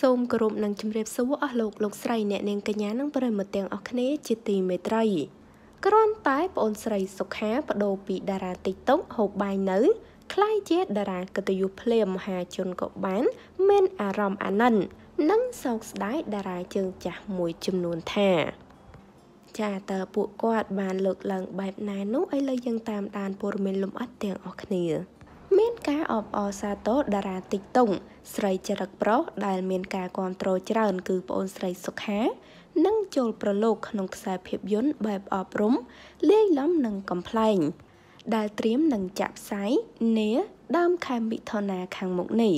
សូមគោរពនិងជម្រាបសួរអស់លោកលោកស្រីអ្នកនាងកញ្ញានិងប្រិយមិត្តទាំងអស់គ្នាជាទីមេត្រីគ្រាន់តែប្អូនស្រីសុខាបដូរពី តារា TikTok ហូបបាយនៅ ខ្លាយជាតារាកិត្តិយសភ្លាមមហាជនក៏បាន មានអារម្មណ៍អាណិននិងសោកស្ដាយតារាជើងចាស់មួយចំនួនថា ចាតើពួកគាត់ បានលើកឡើងបែបណានោះឥឡូវយើងតាមដានព័ត៌មានលម្អិតទាំងអស់គ្នាការអបអរសាទរតារាតិចតុងស្រីចរិតប្រុសដែលមានការគ្រប់គ្រងច្រើនគឺប្អូនស្រីសុខា និងចូលប្រឡូកក្នុងខ្សែភាពយន្តបែបអប់រំលាយឡំនឹងកំ pl ែងដែលត្រៀមនឹងចាក់ផ្សាយនាដើមខែមិថុនាខាងមុខនេះ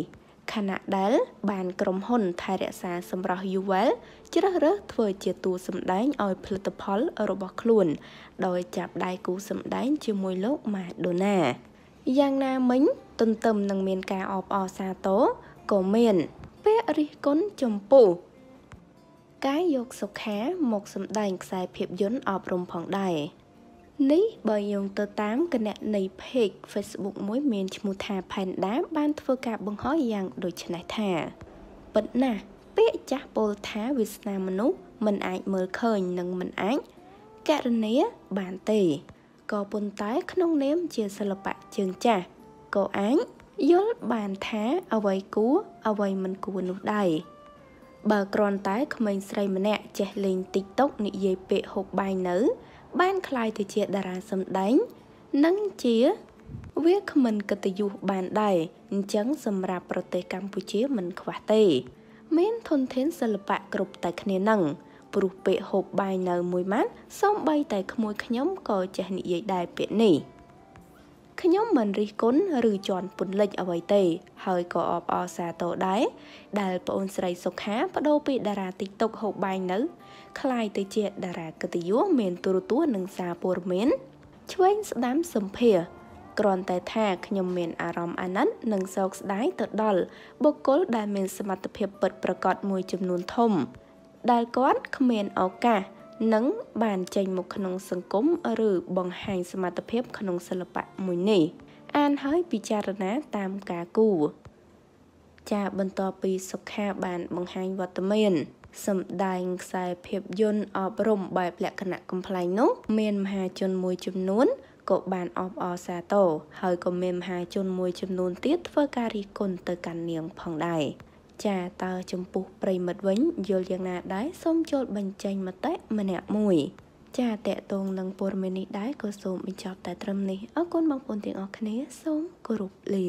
ខណៈដែលបានក្រុមហ៊ុនថែរក្សាសម្រស់ Yuval ជ្រើសរើសធ្វើជាតួសម្ដែងឲ្យផលិតផលរបស់ខ្លួនដោយចាប់ដៃគូសម្ដែងជាមួយលោក Madonna យ៉ាងណាមិញទន្ទឹមនឹងមានការអបអរសាទរក៏មានពាក្យរិះគន់ចំពោះការយកសុខាមកសម្ដែងខ្សែភាពយន្តអប់រំផងដែរនេះបើយោងទៅតាមគណនី page Facebook មួយមានឈ្មោះថា Panda បានធ្វើការបង្ហោះយ៉ាង ដូចនេះថាពិតណាស់ពាក្យចាស់ពោលថាវាសនាមនុស្សមិនអាចមើលឃើញនិងមិនអាចករណីបានទេក៏ប៉ុន្តែ ក្នុងនាមជាសិល្បៈជើងចាស់ក៏អាចយល់បានថាអ្វីគួរអ្វីមិនគួរនោះដែរបើគ្រាន់តែក្មេងស្រីម្នាក់ចេះលេង TikTok និយាយពាក្យហូបបាយនៅ បានคล้ายទៅជាតារាសម្ដែងនិងជា វាគ្មិនកិត្តិយសបានដែរអញ្ចឹងសម្រាប់ប្រទេសកម្ពុជាមិន ខ្វះទេ មាន ធនធាន សិល្បៈគ្រប់តែគ្នានឹងព្រោះពាក្យហូបបាយនៅ មួយម៉ាត់សំបីតែក្មួយខ្ញុំក៏ចេះនិយាយដែរពាក្យនេះ។ខ្ញុំមិនរិះគន់ឬជន់ពន្លិចអ្វីទេហើយក៏អបអរសាទរដែរដែលប្អូនស្រីសុខាបដូរពី តារា TikTok ហូបបាញ់នៅคล้ายទៅជាតារាកិត្តិយសមានទូរទស្សន៍និងសារព័ត៌មានឆ្វេងស្ដាំសម្ភារគ្រាន់តែថាខ្ញុំមានអារម្មណ៍អាណិតនិងសោកស្ដាយទៅដល់បុគ្គលដែលមាន សមត្ថភាពពិតប្រាកដមួយចំនួនធំ ដែលគាត់គ្មានឱកាសនឹងបានចេញមកក្នុង សង្គមឬបង្ហាញសមត្ថភាព ក្នុងសិល្បៈមួយនេះអានហើយពិចារណាតាមការគូចាបន្ទាប់ពីសុខាបានបង្ហាញវត្តមានសម្ដែងខ្សែភាពយន្តអប់រំ បែបលក្ខណៈកំ pl ែងនោះ មានមហាជនមួយចំនួនក៏បានអបអរសាទរហើយក៏មានមហាជនមួយចំនួន ទៀតធ្វើការរិះគន់ទៅកាន់នាងផងដែរចាតើចំពោះប្រិមិត្តវិញយល់យ៉ាងណា ដែរសូមចូលបញ្ចេញមតិម្នាក់មួយ ចាតកតងនឹងព័ត៌មាននេះដែរក៏សូមបញ្ចប់តែត្រឹមនេះអរគុណបងប្អូនទាំងអស់គ្នាសូមគោរពលា